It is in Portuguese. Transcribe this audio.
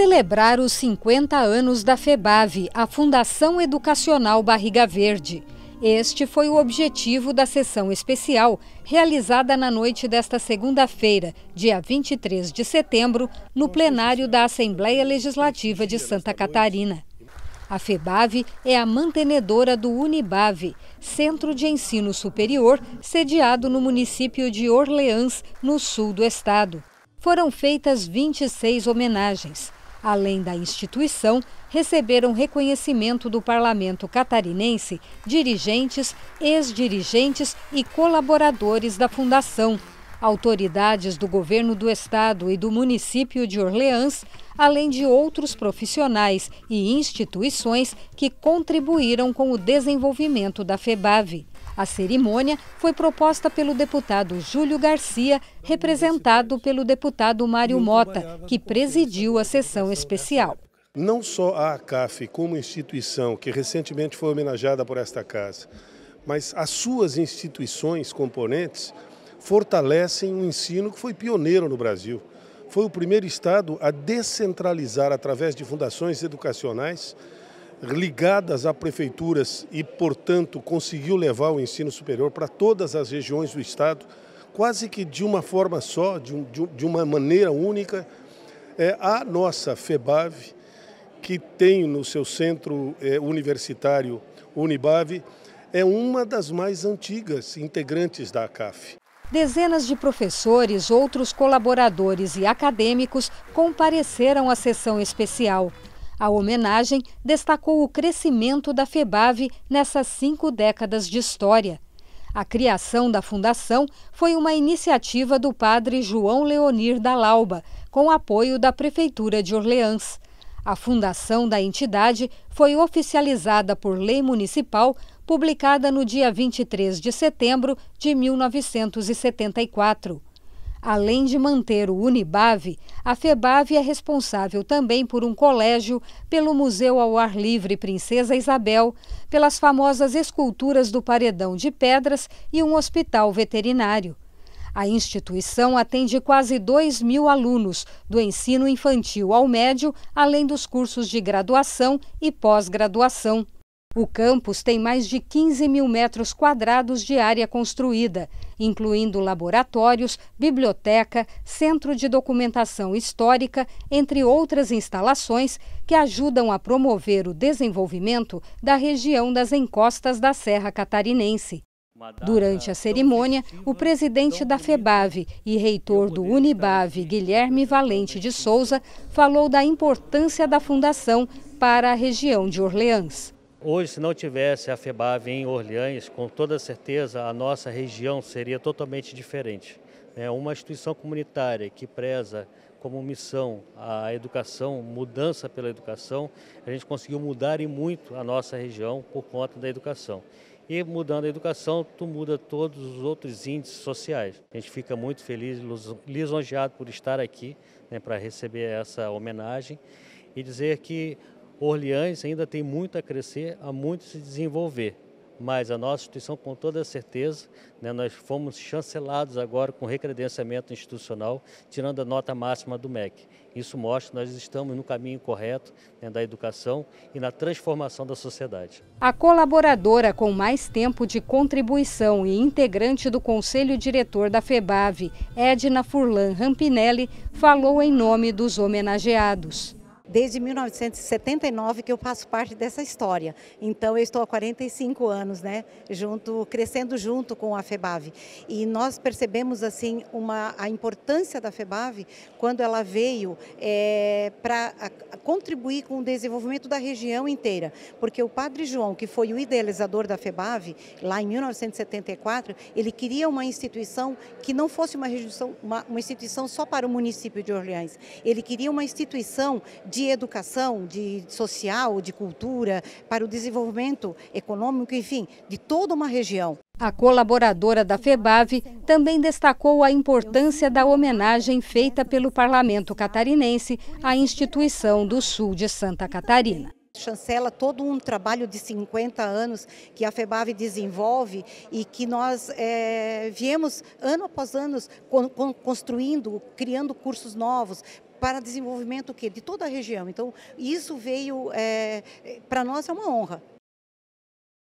celebrar os 50 anos da FEBAV, a Fundação Educacional Barriga Verde. Este foi o objetivo da sessão especial realizada na noite desta segunda-feira, dia 23 de setembro, no plenário da Assembleia Legislativa de Santa Catarina. A FEBAV é a mantenedora do Unibave, Centro de Ensino Superior, sediado no município de Orleans, no sul do estado foram feitas 26 homenagens além da instituição, receberam reconhecimento do parlamento catarinense dirigentes, ex-dirigentes e colaboradores da fundação. Autoridades do governo do estado e do município de Orleans, além de outros profissionais e instituições que contribuíram com o desenvolvimento da FEBAV. A cerimônia foi proposta pelo deputado Júlio Garcia, representado pelo deputado Mário Mota, que presidiu a sessão especial. Não só a ACAF como instituição, que recentemente foi homenageada por esta casa, mas as suas instituições componentes fortalecem um ensino que foi pioneiro no Brasil. Foi o primeiro Estado a descentralizar, através de fundações educacionais, ligadas a prefeituras e, portanto, conseguiu levar o ensino superior para todas as regiões do Estado, quase que de uma forma só, de, um, de uma maneira única, é a nossa FEBAV, que tem no seu centro é, universitário Unibave, é uma das mais antigas integrantes da ACAF. Dezenas de professores, outros colaboradores e acadêmicos compareceram à sessão especial. A homenagem destacou o crescimento da FEBAV nessas cinco décadas de história. A criação da fundação foi uma iniciativa do padre João Leonir da Lauba, com apoio da Prefeitura de Orleans. A fundação da entidade foi oficializada por lei municipal, publicada no dia 23 de setembro de 1974. Além de manter o Unibave, a FEBAV é responsável também por um colégio, pelo Museu ao Ar Livre Princesa Isabel, pelas famosas esculturas do Paredão de Pedras e um hospital veterinário. A instituição atende quase 2 mil alunos, do ensino infantil ao médio, além dos cursos de graduação e pós-graduação. O campus tem mais de 15 mil metros quadrados de área construída, incluindo laboratórios, biblioteca, centro de documentação histórica, entre outras instalações que ajudam a promover o desenvolvimento da região das encostas da Serra Catarinense. Durante a cerimônia, o presidente da FEBAV e reitor do Unibav, Guilherme Valente de Souza, falou da importância da fundação para a região de Orleans. Hoje, se não tivesse a FEBAV em Orleans, com toda certeza a nossa região seria totalmente diferente. É uma instituição comunitária que preza como missão a educação, mudança pela educação, a gente conseguiu mudar e muito a nossa região por conta da educação. E mudando a educação, tu muda todos os outros índices sociais. A gente fica muito feliz, lisonjeado por estar aqui né, para receber essa homenagem e dizer que Orleans ainda tem muito a crescer, a muito a se desenvolver, mas a nossa instituição, com toda certeza, né, nós fomos chancelados agora com recredenciamento institucional, tirando a nota máxima do MEC. Isso mostra que nós estamos no caminho correto né, da educação e na transformação da sociedade. A colaboradora com mais tempo de contribuição e integrante do Conselho Diretor da FEBAV, Edna Furlan Rampinelli, falou em nome dos homenageados desde 1979 que eu faço parte dessa história. Então eu estou há 45 anos, né, junto, crescendo junto com a FEBAV. E nós percebemos assim uma a importância da FEBAV quando ela veio é, eh, para contribuir com o desenvolvimento da região inteira, porque o Padre João, que foi o idealizador da FEBAV lá em 1974, ele queria uma instituição que não fosse uma, uma, uma instituição só para o município de Orleans. Ele queria uma instituição de de educação, de social, de cultura, para o desenvolvimento econômico, enfim, de toda uma região. A colaboradora da FEBAV também destacou a importância da homenagem feita pelo parlamento catarinense à instituição do sul de Santa Catarina chancela todo um trabalho de 50 anos que a FEBAV desenvolve e que nós é, viemos ano após ano construindo, criando cursos novos, para desenvolvimento o quê? de toda a região. Então, isso veio, é, para nós é uma honra,